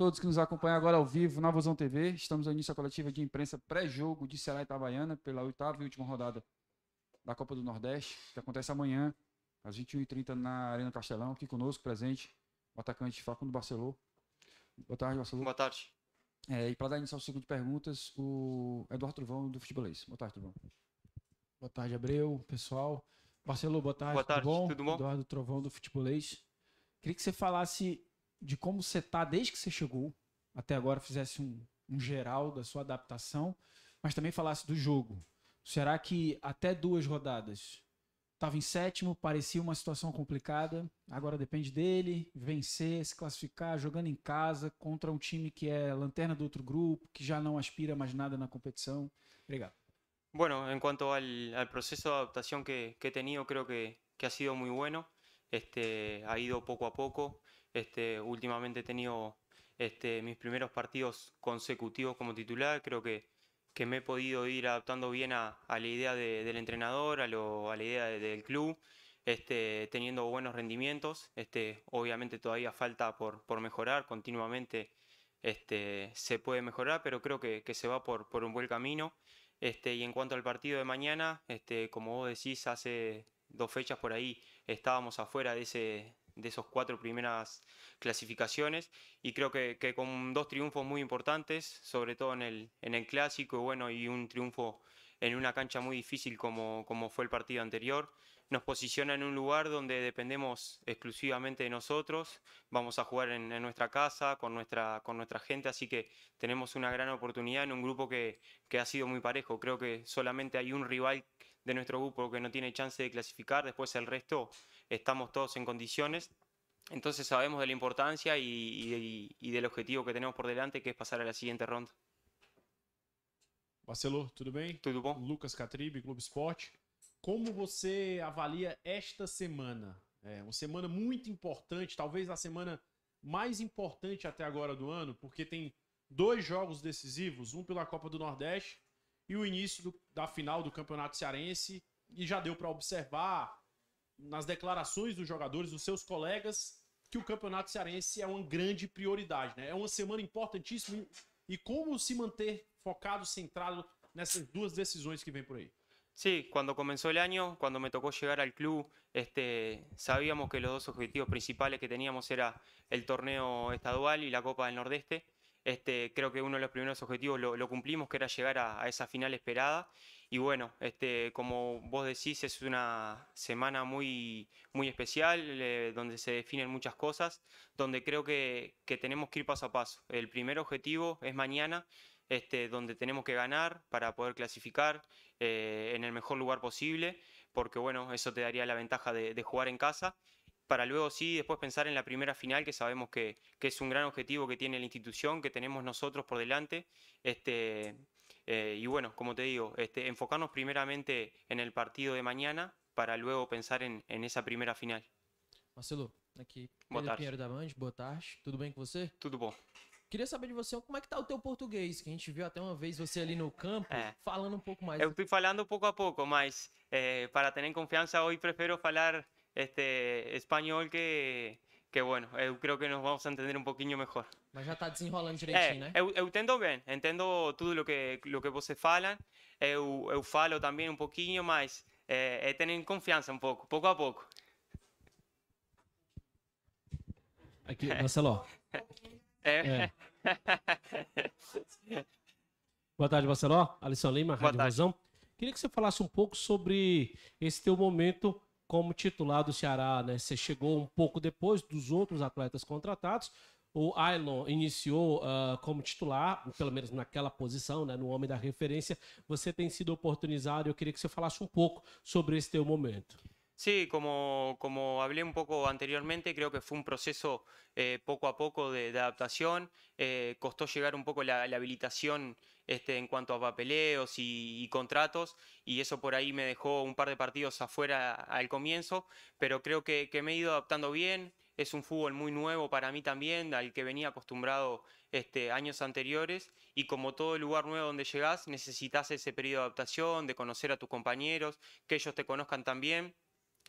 todos que nos acompanham agora ao vivo na Vozão TV. Estamos no início da coletiva de imprensa pré-jogo de Ceará e Itabaiana pela oitava e última rodada da Copa do Nordeste, que acontece amanhã, às 21h30, na Arena Castelão, aqui conosco, presente, o atacante Facundo Barceló. Boa tarde, Boa tarde. É, e para dar início ao ciclo de perguntas, o Eduardo Trovão do Futebolês. Boa tarde, Truvão. Boa tarde, Abreu, pessoal. Marcelo, boa tarde. Boa tarde, tudo bom? Tudo bom? Eduardo Trovão do Futebolês. Queria que você falasse de como você tá desde que você chegou até agora, fizesse um, um geral da sua adaptação, mas também falasse do jogo. Será que até duas rodadas estava em sétimo, parecia uma situação complicada. Agora depende dele vencer, se classificar, jogando em casa contra um time que é lanterna do outro grupo, que já não aspira mais nada na competição. Obrigado. Bueno, en cuanto al, al proceso de adaptación que, que, he tenido, creo que, que ha sido muy bueno. Este, ha ido poco a poco. Este, últimamente he tenido este, mis primeros partidos consecutivos como titular. Creo que, que me he podido ir adaptando bien a, la idea del entrenador, a, la idea del club, este, teniendo buenos rendimientos. obviamente todavía falta por, mejorar continuamente. se puede mejorar, pero creo que, se va por, por, un buen camino. y en cuanto al partido de mañana, como vos decís, hace dos fechas por ahí estábamos afuera de ese, de esos cuatro primeras clasificaciones y creo que, con dos triunfos muy importantes, sobre todo en el, en el clásico bueno, y un triunfo en una cancha muy difícil como, como fue el partido anterior, nos posiciona en un lugar donde dependemos exclusivamente de nosotros, vamos a jugar en, nuestra casa, con nuestra, con nuestra gente, así que tenemos una gran oportunidad en un grupo que, que ha sido muy parejo, creo que solamente hay un rival de nuestro grupo que no tiene chance de clasificar, después el resto estamos todos en condiciones. Entonces sabemos de la importancia y, y, y del objetivo que tenemos por delante, que es pasar a la siguiente ronda. Marcelo, tudo bem? Tudo bom. Lucas Catribe, Globo Esporte. Como você avalia esta semana? É uma semana muito importante, talvez a semana mais importante até agora do ano, porque tem dois jogos decisivos, um pela Copa do Nordeste e o início do, da final do Campeonato Cearense. E já deu para observar nas declarações dos jogadores, dos seus colegas, que o Campeonato Cearense é uma grande prioridade, né? É uma semana importantíssima e como se manter focado, centrado nessas duas decisões que vem por aí. Sí, cuando comenzó el año, cuando me tocó llegar al club, este, sabíamos que los dos objetivos principales que teníamos era el torneo estadual y la Copa del Nordeste. Este, creo que uno de los primeros objetivos lo, lo cumplimos, que era llegar a, a esa final esperada. Y bueno, este, como vos decís, es una semana muy, muy especial, eh, donde se definen muchas cosas, donde creo que, que, tenemos que ir paso a paso. El primer objetivo es mañana, este, donde tenemos que ganar para poder clasificar eh, en el mejor lugar posible, porque bueno, eso te daría la ventaja de, de jugar en casa para luego sí después pensar en la primera final, que sabemos que, que, es un gran objetivo que tiene la institución, que tenemos nosotros por delante, este, Eh, y bueno, como te digo, este, enfocarnos primeramente en el partido de mañana para luego pensar em en, en essa primeira final. Marcelo, aqui boa Pedro Pinheiro da Band, boa tarde. Tudo bem com você? Tudo bom. Queria saber de você como é que tá o teu português, que a gente viu até uma vez você ali no campo, é. falando um pouco mais. Eu estou falando pouco a pouco, mas eh, para ter confiança hoje prefiro falar este espanhol que que bueno, eu eh, creo que nos vamos a entender um pouquinho melhor. Mas já está desenrolando eh, direitinho, é, né? Eu, eu entendo bem, entendo tudo o que, lo que você fala, eu, eu falo também um pouquinho, mas eh, é, é confiança um pouco, pouco a pouco. Aqui, Marcelo. É. é. Boa tarde, Marcelo. Alisson Lima, Boa Rádio tarde. Queria que você falasse um pouco sobre esse teu momento como titular do Ceará, né? Você chegou um pouco depois dos outros atletas contratados. O Aylon iniciou uh, como titular, pelo menos naquela posição, né, no homem da referência. Você tem sido oportunizado. Eu queria que você falasse um pouco sobre esse teu momento. Sí, como, como hablé un poco anteriormente, creo que fue un proceso eh, poco a poco de, adaptación. Eh, costó llegar un poco la, habilitación este, en cuanto a papeleos y, contratos, y eso por ahí me dejó un par de partidos afuera al comienzo, pero creo que, me he ido adaptando bien. Es un fútbol muy nuevo para mí también, al que venía acostumbrado este, años anteriores, y como todo lugar nuevo donde llegás, necesitas ese periodo de adaptación, de conocer a tus compañeros, que ellos te conozcan también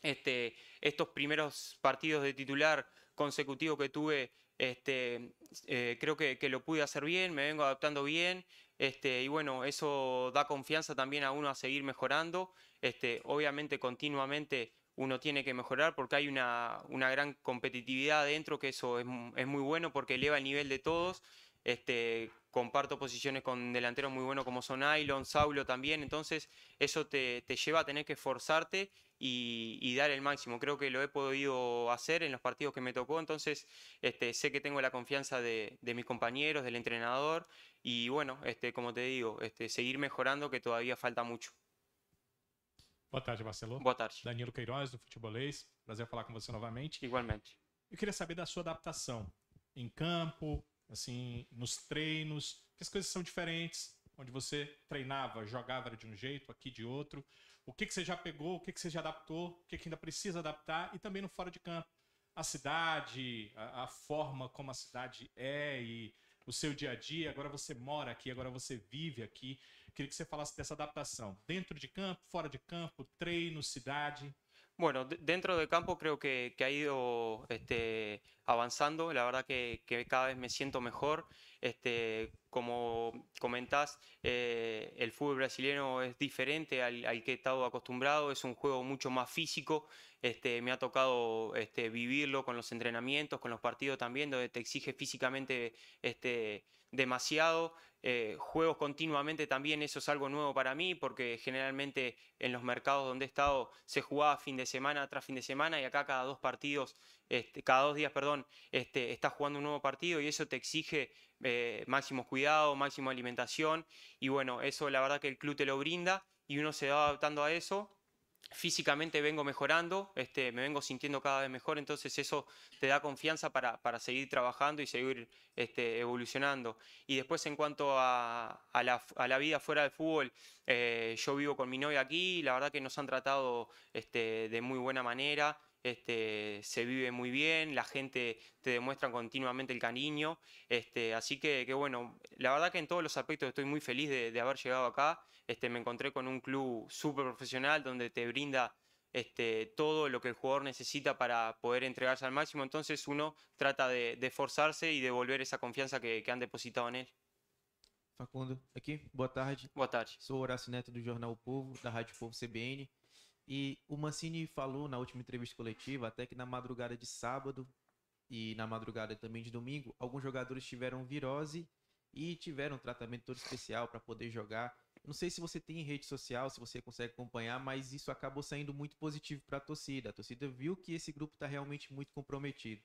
este, estos primeros partidos de titular consecutivo que tuve, este, eh, creo que, lo pude hacer bien, me vengo adaptando bien, este, y bueno, eso da confianza también a uno a seguir mejorando. Este, obviamente continuamente uno tiene que mejorar porque hay una, gran competitividad dentro que eso es, muy bueno porque eleva el nivel de todos este, comparto posiciones con delanteros muy buenos como son Ailon, Saulo también, entonces eso te, lleva a tener que esforzarte y, dar el máximo. Creo que lo he podido hacer en los partidos que me tocó, entonces este, sé que tengo la confianza de, mis compañeros, del entrenador y bueno, este, como te digo, este, seguir mejorando que todavía falta mucho. Boa tarde, Marcelo. Boa tarde. Queiroz, do Futebolês. Prazer falar com você novamente. Igualmente. Eu queria saber da sua adaptação em campo, assim, nos treinos, que as coisas são diferentes, onde você treinava, jogava de um jeito, aqui de outro. O que, que você já pegou, o que, que você já adaptou, o que, que ainda precisa adaptar, e também no fora de campo. A cidade, a, a forma como a cidade é e o seu dia a dia, agora você mora aqui, agora você vive aqui. Queria que você falasse dessa adaptação. Dentro de campo, fora de campo, treino, cidade. Bueno, dentro del campo creo que, ha ido este, avanzando, la verdad que, cada vez me siento mejor. Este, como comentás, eh, el fútbol brasileño es diferente al, que he estado acostumbrado, es un juego mucho más físico, este, me ha tocado vivirlo con los entrenamientos, con los partidos también, donde te exige físicamente demasiado. Eh, juegos continuamente también, eso es algo nuevo para mí, porque generalmente en los mercados donde he estado se jugaba fin de semana tras fin de semana y acá cada dos partidos, este, cada dos días, perdón, este, estás jugando un nuevo partido y eso te exige eh, máximo cuidado, máxima alimentación y bueno, eso la verdad que el club te lo brinda y uno se va adaptando a eso físicamente vengo mejorando, este, me vengo sintiendo cada vez mejor, entonces eso te da confianza para, seguir trabajando y seguir este, evolucionando. Y después en cuanto a, la, vida fuera del fútbol, eh, yo vivo con mi novia aquí, la verdad que nos han tratado este, de muy buena manera, este, se vive muy bien, la gente te demuestra continuamente el cariño, este, así que, bueno, la verdad que en todos los aspectos estoy muy feliz de, haber llegado acá, este, me encontré con un club súper profesional donde te brinda este, todo lo que el jugador necesita para poder entregarse al máximo, entonces uno trata de, esforzarse forzarse y devolver esa confianza que, han depositado en él. Facundo, aquí, buenas tardes Boa tarde. Sou Neto do Jornal Povo, da Povo CBN. E o Mancini falou na última entrevista coletiva até que na madrugada de sábado e na madrugada também de domingo, alguns jogadores tiveram virose e tiveram um tratamento todo especial para poder jogar. Não sei se você tem rede social, se você consegue acompanhar, mas isso acabou saindo muito positivo para a torcida. A torcida viu que esse grupo está realmente muito comprometido.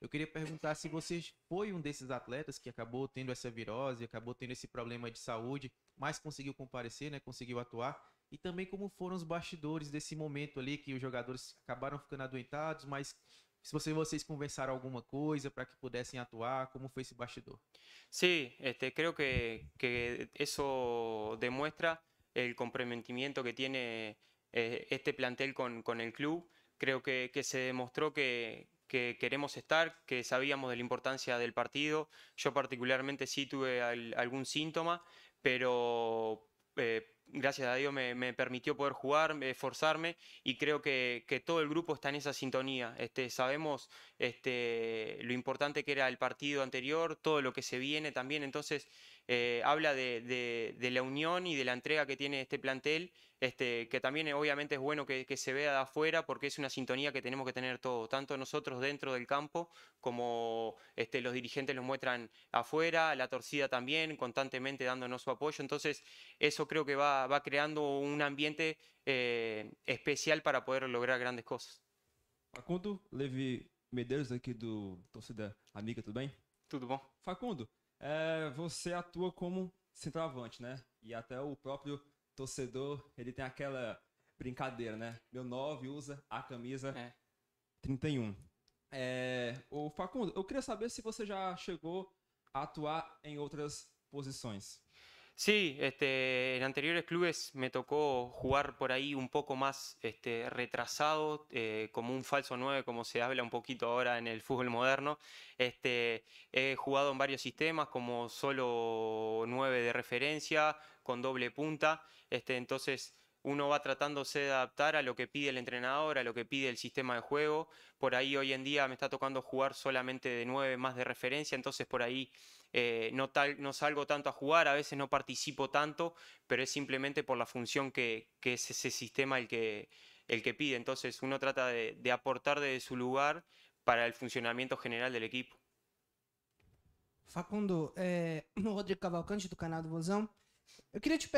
Eu queria perguntar se você foi um desses atletas que acabou tendo essa virose, acabou tendo esse problema de saúde, mas conseguiu comparecer, né? Conseguiu atuar. ¿Y e también como fueron los bastidores ese momento ali que los jugadores acabaron ficando adoentados, mas se vocês conversaron alguna cosa para que pudiesen actuar, ¿cómo fue ese bastidor? Sí, este, creo que, que, eso demuestra el comprometimiento que tiene eh, este plantel con, el club. Creo que, que se demostró que, queremos estar, que sabíamos de la importancia del partido. Yo particularmente sí tuve algún síntoma, pero eh, gracias a Dios, me, permitió poder jugar, esforzarme y creo que, todo el grupo está en esa sintonía. Este, sabemos este, lo importante que era el partido anterior, todo lo que se viene también, entonces eh, habla de, la unión y de la entrega que tiene este plantel, este, que también eh, obviamente es bueno que, se vea de afuera porque es una sintonía que tenemos que tener todos, tanto nosotros dentro del campo como este, los dirigentes lo muestran afuera, la torcida también, constantemente dándonos su apoyo. Entonces, eso creo que va, creando un ambiente eh, especial para poder lograr grandes cosas. Facundo, Levi Medeiros aquí do Torcida Amiga, tudo bem? Tudo Facundo, é, você atua como centroavante, né? E até o próprio torcedor, ele tem aquela brincadeira, né? Meu 9 usa a camisa é. 31. É, o Facundo, eu queria saber se você já chegou a atuar em outras posições. Sí, este, en anteriores clubes me tocó jugar por ahí un poco más este, retrasado, eh, como un falso 9, como se habla un poquito ahora en el fútbol moderno. Este, he jugado en varios sistemas, como solo 9 de referencia, con doble punta. Este, entonces, uno va tratándose de adaptar a lo que pide el entrenador, a lo que pide el sistema de juego. Por ahí hoy en día me está tocando jugar solamente de nueve más de referencia, entonces por ahí eh, no, tal, no salgo tanto a jugar, a veces no participo tanto, pero es simplemente por la función que, es ese sistema el que, el que pide. Entonces uno trata de, aportar desde su lugar para el funcionamiento general del equipo. Facundo, eh, Rodrigo Cavalcante del canal de Vozão, Yo queria te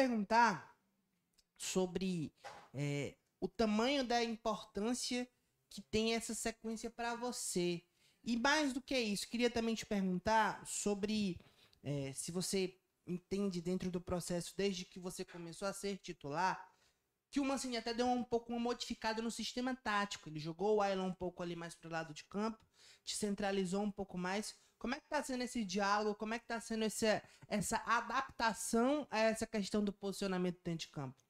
sobre é, o tamanho da importância que tem essa sequência para você. E mais do que isso, queria também te perguntar sobre é, se você entende dentro do processo, desde que você começou a ser titular, que o Mancini até deu um pouco uma modificada no sistema tático. Ele jogou o Ailon um pouco ali mais para o lado de campo, te centralizou um pouco mais. Como é que está sendo esse diálogo? Como é que está sendo essa, essa adaptação a essa questão do posicionamento dentro de campo?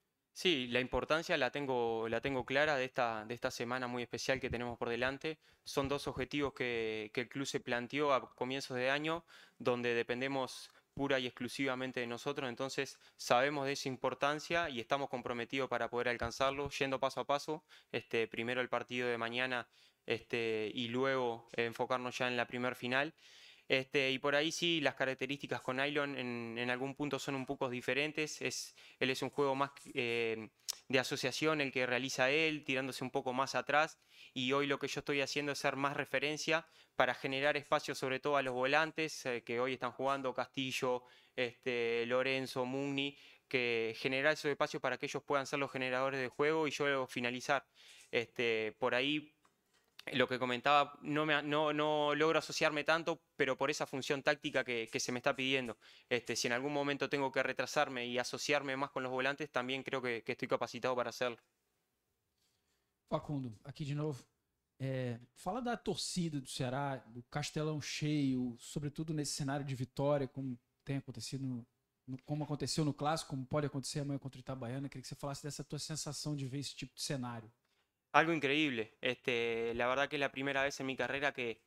Sí, la importancia la tengo, la tengo clara de esta, de esta semana muy especial que tenemos por delante. Son dos objetivos que, el club se planteó a comienzos de año, donde dependemos pura y exclusivamente de nosotros, entonces sabemos de esa importancia y estamos comprometidos para poder alcanzarlo, yendo paso a paso, este, primero el partido de mañana este, y luego enfocarnos ya en la primer final. Este, y por ahí sí, las características con Nylon en, algún punto son un poco diferentes. Es, él es un juego más eh, de asociación el que realiza él, tirándose un poco más atrás. Y hoy lo que yo estoy haciendo es hacer más referencia para generar espacio sobre todo a los volantes eh, que hoy están jugando Castillo, este, Lorenzo, Mugni, que generar esos espacios para que ellos puedan ser los generadores de juego y yo finalizar. Este, por ahí lo que comentaba, no, me, no, no, logro asociarme tanto, pero por esa función táctica que, que, se me está pidiendo. Este, si en algún momento tengo que retrasarme y asociarme más con los volantes, también creo que, que estoy capacitado para hacerlo. Facundo, aqui de novo. É, fala da torcida do Ceará, do Castelão cheio, sobretudo nesse cenário de vitória, como tem acontecido no, no, como aconteceu no clássico, como pode acontecer amanhã contra o Itabaiana. queria que você falasse dessa tua sensação de ver esse tipo de cenário. algo increíble. Este, la verdad que es la primera vez en mi carrera que,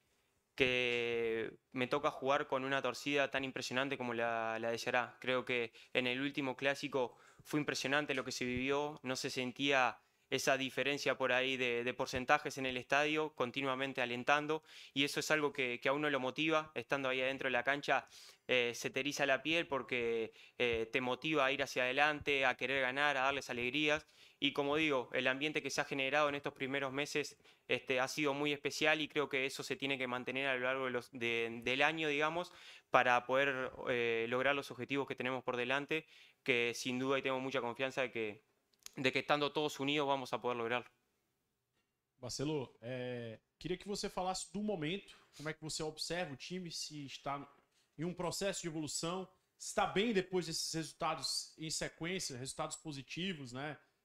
me toca jugar con una torcida tan impresionante como la, de Yará. Creo que en el último clásico fue impresionante lo que se vivió, no se sentía esa diferencia por ahí de, porcentajes en el estadio, continuamente alentando, y eso es algo que, a uno lo motiva, estando ahí adentro de la cancha, eh, se te eriza la piel porque eh, te motiva a ir hacia adelante, a querer ganar, a darles alegrías, y como digo, el ambiente que se ha generado en estos primeros meses este, ha sido muy especial y creo que eso se tiene que mantener a lo largo de los, del año, digamos, para poder eh, lograr los objetivos que tenemos por delante, que sin duda y tengo mucha confianza de que, de que estando todos unidos vamos a poder lograrlo. Marcelo, eh, quería que você falasse do momento, como é que você observa o time, si está en em un um proceso de evolución, si está después de esos resultados en em secuencia, resultados positivos, ¿no?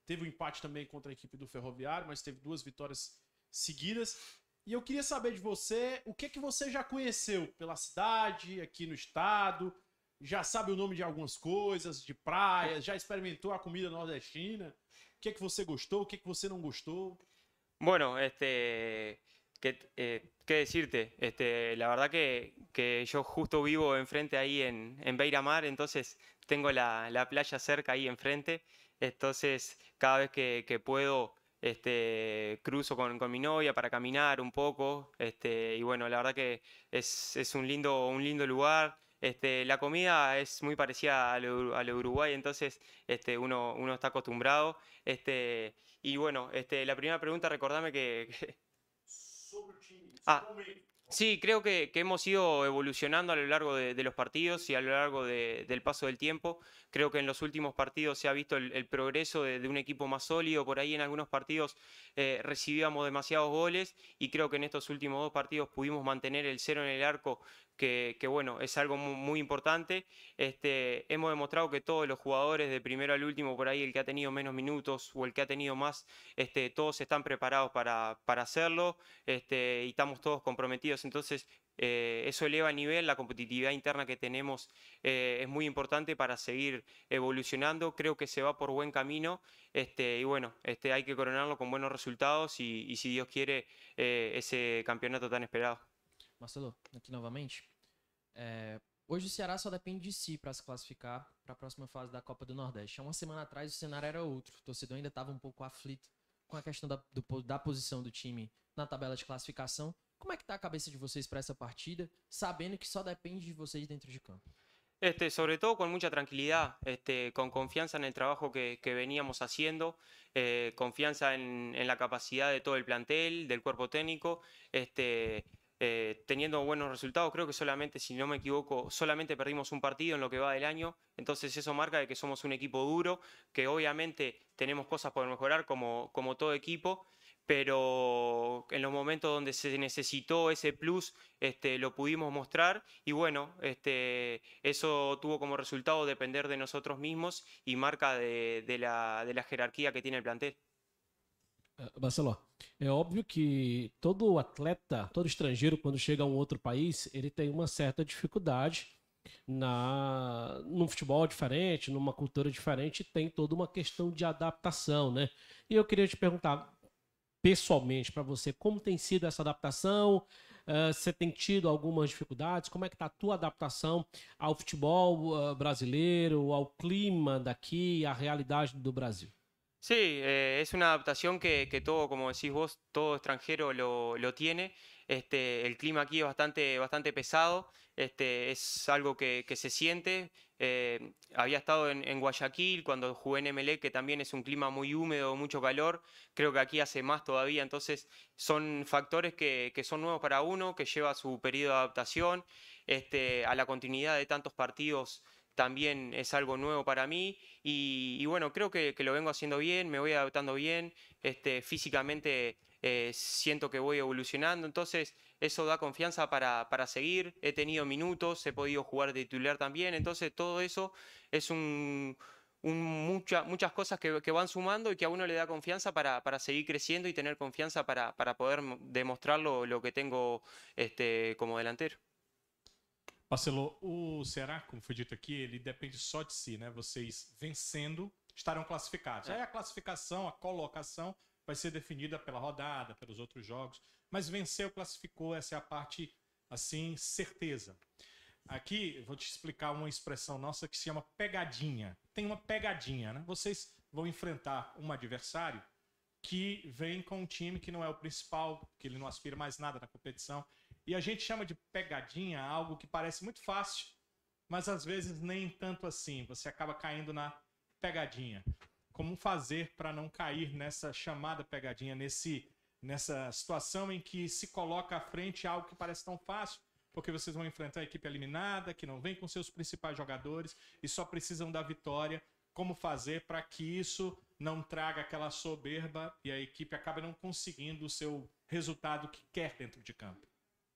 Teve o um empate também contra a equipe do Ferroviário, mas teve duas vitórias seguidas. E eu queria saber de você o que é que você já conheceu pela cidade, aqui no estado, já sabe o nome de algumas coisas, de praias, já experimentou a comida nordestina? O que é que você gostou, o que é que você não gostou? Bueno, este que, eh, qué decirte, este, la verdad que, que, yo justo vivo enfrente ahí en, en Beira Mar, entonces tengo la, la playa cerca ahí enfrente Entonces, cada vez que, puedo, este, cruzo con, mi novia para caminar un poco. Este, y bueno, la verdad que es, un, lindo, un lindo lugar. Este, la comida es muy parecida a lo, Uruguay, entonces uno, uno está acostumbrado. y bueno, la primera pregunta, recordame que... Sí, creo que, hemos ido evolucionando a lo largo de, los partidos y a lo largo del paso del tiempo. Creo que en los últimos partidos se ha visto el, progreso de, un equipo más sólido. Por ahí en algunos partidos eh, recibíamos demasiados goles y creo que en estos últimos dos partidos pudimos mantener el cero en el arco que, bueno, es algo muy, importante. Este, hemos demostrado que todos los jugadores, de primero al último, por ahí el que ha tenido menos minutos o el que ha tenido más, este, todos están preparados para, para hacerlo este, y estamos todos comprometidos. Entonces, eh, eso eleva el nivel, la competitividad interna que tenemos eh, es muy importante para seguir evolucionando, creo que se va por buen camino y bueno, hay que coronarlo con buenos resultados y, si Dios quiere eh, ese campeonato tan esperado. Marcelo, aqui novamente. É, hoje o Ceará só depende de si para se classificar para a próxima fase da Copa do Nordeste. Há uma semana atrás o cenário era outro. O torcedor ainda estava um pouco aflito com a questão da, do, da posição do time na tabela de classificação. Como é que tá a cabeça de vocês para essa partida, sabendo que só depende de vocês dentro de campo? Este, sobre todo con mucha tranquilidad, este, con confianza en el trabajo que, que veníamos haciendo, eh, confianza en, en, la capacidad de todo el plantel, del cuerpo técnico, este, Eh, teniendo buenos resultados. Creo que solamente, si no me equivoco, solamente perdimos un partido en lo que va del año. Entonces eso marca de que somos un equipo duro, que obviamente tenemos cosas por mejorar como, como todo equipo, pero en los momentos donde se necesitó ese plus, este, lo pudimos mostrar y bueno, este, eso tuvo como resultado depender de nosotros mismos y marca de la jerarquía que tiene el plantel. Barceló, é, é óbvio que todo atleta, todo estrangeiro, quando chega a um outro país, ele tem uma certa dificuldade na num futebol diferente, numa cultura diferente, tem toda uma questão de adaptação, né? E eu queria te perguntar pessoalmente para você como tem sido essa adaptação? Uh, você tem tido algumas dificuldades? Como é que está a tua adaptação ao futebol uh, brasileiro, ao clima daqui, à realidade do Brasil? Sí, eh, es una adaptación que, todo, como decís vos, todo extranjero lo, tiene. Este, el clima aquí es bastante, bastante pesado, este, es algo que, se siente. Eh, había estado en, Guayaquil cuando jugué en MLE, que también es un clima muy húmedo, mucho calor. Creo que aquí hace más todavía, entonces son factores que, son nuevos para uno, que lleva su periodo de adaptación, este, a la continuidad de tantos partidos también es algo nuevo para mí y, bueno, creo que, lo vengo haciendo bien, me voy adaptando bien, este, físicamente eh, siento que voy evolucionando, entonces eso da confianza para, para, seguir, he tenido minutos, he podido jugar de titular también, entonces todo eso es un, un muchas cosas que, van sumando y que a uno le da confianza para, para seguir creciendo y tener confianza para, para poder demostrar lo, lo que tengo este, como delantero. Marcelo, o Ceará, como foi dito aqui, ele depende só de si, né? Vocês vencendo estarão classificados. É. Aí a classificação, a colocação vai ser definida pela rodada, pelos outros jogos. Mas venceu, classificou, essa é a parte, assim, certeza. Aqui, vou te explicar uma expressão nossa que se chama pegadinha. Tem uma pegadinha, né? Vocês vão enfrentar um adversário que vem com um time que não é o principal, que ele não aspira mais nada na competição. E a gente chama de pegadinha algo que parece muito fácil, mas às vezes nem tanto assim. Você acaba caindo na pegadinha. Como fazer para não cair nessa chamada pegadinha, nesse nessa situação em que se coloca à frente algo que parece tão fácil, porque vocês vão enfrentar a equipe eliminada, que não vem com seus principais jogadores e só precisam da vitória. Como fazer para que isso não traga aquela soberba e a equipe acabe não conseguindo o seu resultado que quer dentro de campo?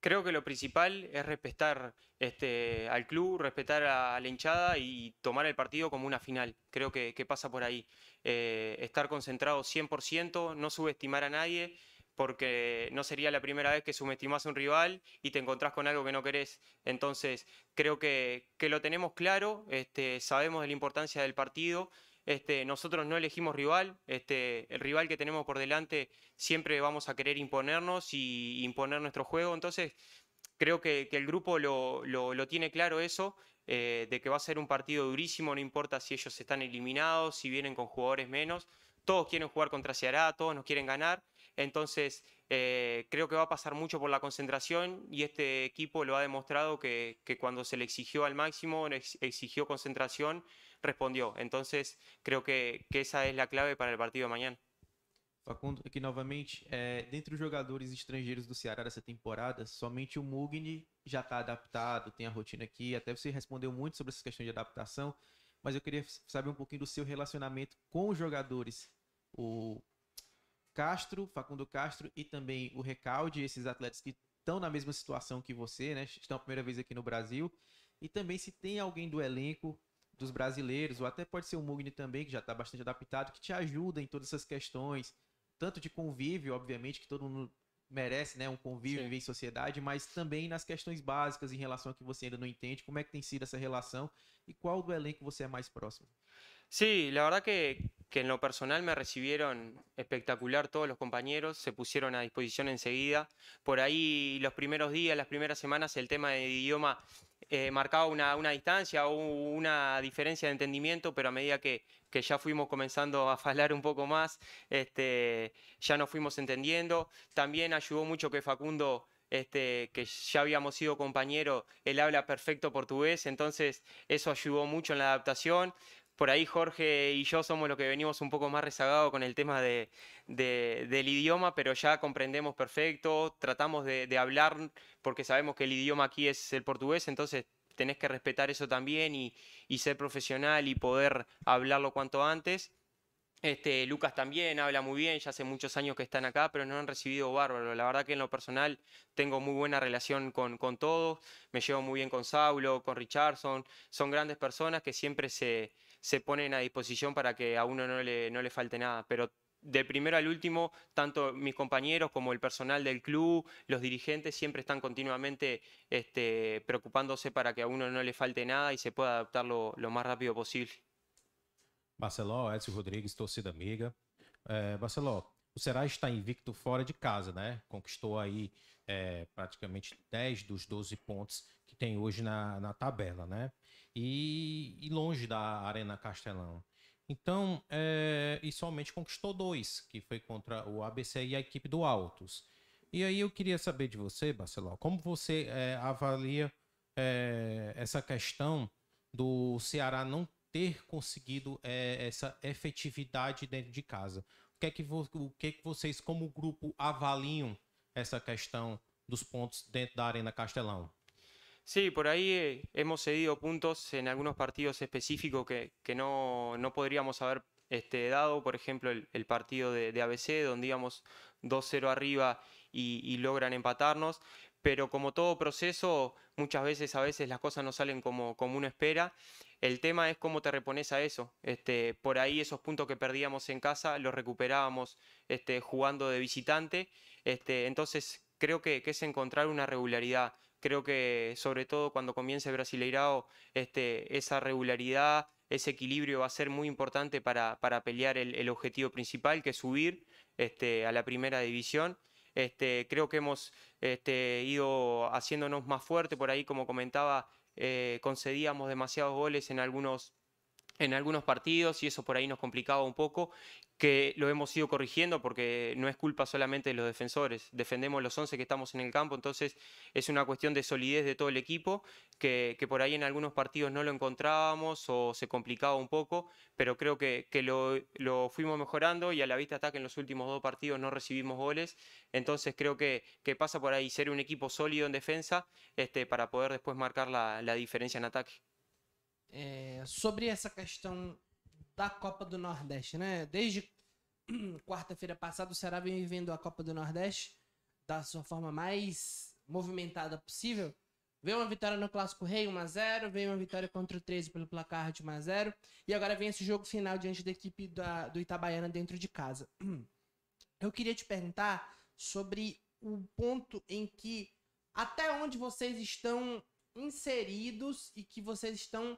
creo que lo principal es respetar este, al club, respetar a la hinchada y tomar el partido como una final. Creo que, pasa por ahí. Eh, estar concentrado 100%, no subestimar a nadie porque no sería la primera vez que subestimas a un rival y te encontrás con algo que no querés. Entonces, creo que, lo tenemos claro, este, sabemos de la importancia del partido este, nosotros no elegimos rival, este, el rival que tenemos por delante siempre vamos a querer imponernos y imponer nuestro juego, entonces creo que, el grupo lo, tiene claro eso, eh, de que va a ser un partido durísimo, no importa si ellos están eliminados, si vienen con jugadores menos, todos quieren jugar contra Ceará, todos nos quieren ganar, entonces eh, creo que va a pasar mucho por la concentración y este equipo lo ha demostrado que cuando se le exigió al máximo, exigió concentración respondió. Entonces creo que, que esa es la clave para el partido de mañana. Facundo, aqui novamente, é, dentre os jogadores estrangeiros do Ceará dessa temporada, somente o Mugni já está adaptado, tem a rotina aqui, até você respondeu muito sobre essa questão de adaptação, mas eu queria saber um pouquinho do seu relacionamento com os jogadores, o Castro, Facundo Castro e também o Recalde, esses atletas que estão na mesma situação que você, né, estão a primeira vez aqui no Brasil, e também se tem alguém do elenco dos brasileiros, ou até pode ser o Mugni também, que já está bastante adaptado, que te ajuda em todas essas questões, tanto de convívio, obviamente, que todo mundo merece, né, um convívio, viver em sociedade, mas também nas questões básicas em relação a que você ainda não entende, como é que tem sido essa relação e qual do elenco você é mais próximo. Sí, la verdad que, que en lo personal me recibieron espectacular todos los compañeros, se pusieron a disposición enseguida. Por ahí los primeros días, las primeras semanas, el tema de idioma Eh, marcaba una, una, distancia o una diferencia de entendimiento, pero a medida que, ya fuimos comenzando a hablar un poco más, este, ya nos fuimos entendiendo. También ayudó mucho que Facundo... Este, que ya habíamos sido compañero él habla perfecto portugués, entonces eso ayudó mucho en la adaptación por ahí Jorge y yo somos los que venimos un poco más rezagados con el tema de, del idioma, pero ya comprendemos perfecto, tratamos de, hablar porque sabemos que el idioma aquí es el portugués, entonces tenés que respetar eso también y, ser profesional y poder hablarlo cuanto antes. Este, Lucas también habla muy bien, ya hace muchos años que están acá, pero no han recibido bárbaro. La verdad que en lo personal tengo muy buena relación con, todos, me llevo muy bien con Saulo, con Richardson, son grandes personas que siempre se, ponen a disposición para que a uno no le, no le falte nada, pero de primero al último, tanto mis compañeros como el personal del club, los dirigentes, siempre están continuamente este, preocupándose para que a uno no le falte nada y se pueda adaptar lo, lo más rápido posible. Barceló, Edson Rodrigues, torcida amiga. É, Barceló, o Ceará está invicto fora de casa, né? Conquistou aí é, praticamente 10 dos 12 pontos que tem hoje na, tabela, né? E, e longe da Arena Castelão. Então, é, e somente conquistou dois, que foi contra o ABC e a equipe do Altos. E aí eu queria saber de você, Barcelona, como você é, avalia é, essa questão do Ceará não ter conseguido essa efetividade dentro de casa? O que, é que o que, é que vocês, como grupo, avaliam essa questão dos pontos dentro da Arena Castelão? Sí, por ahí eh, hemos cedido puntos en algunos partidos específicos que, no, podríamos haber este, dado. Por ejemplo, el, partido de, ABC, donde íbamos 2-0 arriba y, logran empatarnos. Pero como todo proceso, muchas veces a veces las cosas no salen como, como uno espera. El tema es cómo te repones a eso. Este, por ahí esos puntos que perdíamos en casa los recuperábamos este, jugando de visitante. entonces creo que, que es encontrar una regularidad. Creo que sobre todo cuando comience Brasileirao, este, esa regularidad, ese equilibrio va a ser muy importante para, para pelear el, objetivo principal, que es subir este, a la primera división. Este, creo que hemos este, ido haciéndonos más fuerte por ahí, como comentaba, eh, concedíamos demasiados goles en algunos en algunos partidos y eso por ahí nos complicaba un poco, que lo hemos ido corrigiendo porque no es culpa solamente de los defensores, defendemos los 11 que estamos en el campo, entonces es una cuestión de solidez de todo el equipo, que, por ahí en algunos partidos no lo encontrábamos o se complicaba un poco, pero creo que, lo, fuimos mejorando y a la vista ataque en los últimos dos partidos no recibimos goles, entonces creo que, pasa por ahí ser un equipo sólido en defensa este, para poder después marcar la diferencia en ataque. é, sobre essa questão da Copa do Nordeste, né? Desde quarta-feira passada, o Ceará vem vivendo a Copa do Nordeste da sua forma mais movimentada possível. Veio uma vitória no Clássico Rei, 1x0. Veio uma vitória contra o 13 pelo placar de 1x0. E agora vem esse jogo final diante da equipe da, do Itabaiana dentro de casa. Eu queria te perguntar sobre o ponto em que. Até onde vocês estão inseridos e que vocês estão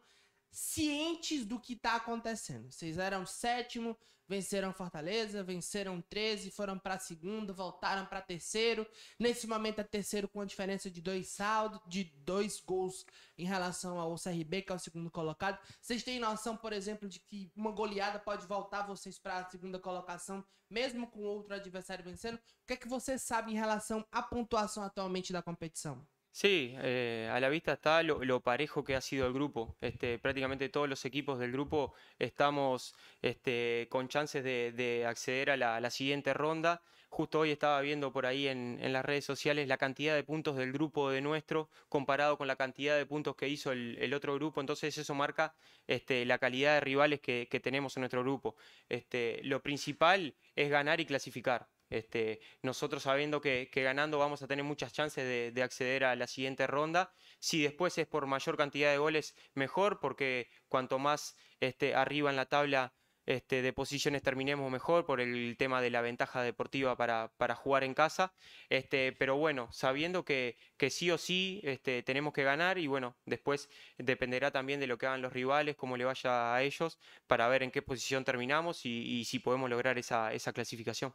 cientes do que está acontecendo. Vocês eram sétimo, venceram Fortaleza, venceram 13, foram para segundo, voltaram para terceiro. Nesse momento é terceiro com a diferença de dois saldos, de dois gols em relação ao CRB, que é o segundo colocado. Vocês têm noção, por exemplo, de que uma goleada pode voltar vocês para a segunda colocação, mesmo com outro adversário vencendo? O que é que vocês sabem em relação à pontuação atualmente da competição? Sí, eh, a la vista está lo, parejo que ha sido el grupo. Este, prácticamente todos los equipos del grupo estamos este, con chances de, acceder a la, siguiente ronda. Justo hoy estaba viendo por ahí en, las redes sociales la cantidad de puntos del grupo de nuestro comparado con la cantidad de puntos que hizo el, otro grupo. Entonces eso marca este, la calidad de rivales que, que, tenemos en nuestro grupo. Este, lo principal es ganar y clasificar. Este, nosotros sabiendo que, ganando vamos a tener muchas chances de, acceder a la siguiente ronda. Si después es por mayor cantidad de goles, mejor, porque cuanto más este, arriba en la tabla este, de posiciones terminemos mejor por el tema de la ventaja deportiva para, jugar en casa. Este, pero bueno, sabiendo que, sí o sí este, tenemos que ganar y bueno, después dependerá también de lo que hagan los rivales, cómo le vaya a ellos, para ver en qué posición terminamos y, si podemos lograr esa clasificación.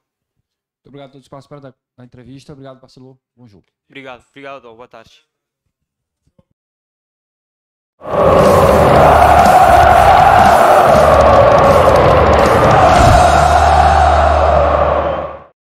obrigado a todos que participaram entrevista. Obrigado, Marcelo. Bom jogo. Obrigado, obrigado, Boa tarde.